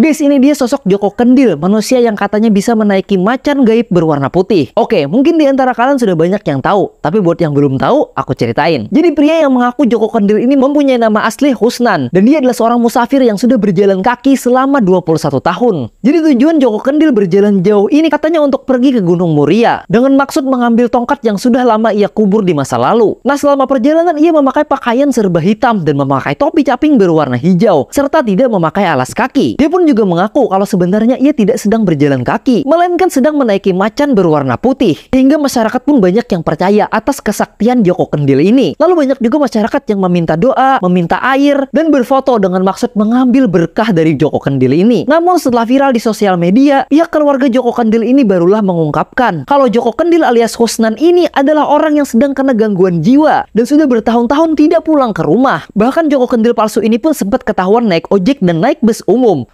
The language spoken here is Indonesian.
Guys ini dia sosok Joko Kendil, manusia yang katanya bisa menaiki macan gaib berwarna putih. Oke, mungkin di antara kalian sudah banyak yang tahu, tapi buat yang belum tahu, aku ceritain. Jadi pria yang mengaku Joko Kendil ini mempunyai nama asli Husnan, dan dia adalah seorang musafir yang sudah berjalan kaki selama 21 tahun. Jadi tujuan Joko Kendil berjalan jauh ini katanya untuk pergi ke Gunung Muria, dengan maksud mengambil tongkat yang sudah lama ia kubur di masa lalu. Nah, selama perjalanan ia memakai pakaian serba hitam dan memakai topi caping berwarna hijau, serta tidak memakai alas kaki. Dia pun pun juga mengaku kalau sebenarnya ia tidak sedang berjalan kaki, melainkan sedang menaiki macan berwarna putih. sehingga masyarakat pun banyak yang percaya atas kesaktian Joko Kendil ini. Lalu banyak juga masyarakat yang meminta doa, meminta air, dan berfoto dengan maksud mengambil berkah dari Joko Kendil ini. Namun setelah viral di sosial media, pihak keluarga Joko Kendil ini barulah mengungkapkan kalau Joko Kendil alias Husnan ini adalah orang yang sedang kena gangguan jiwa dan sudah bertahun-tahun tidak pulang ke rumah. Bahkan Joko Kendil palsu ini pun sempat ketahuan naik ojek dan naik bus umum.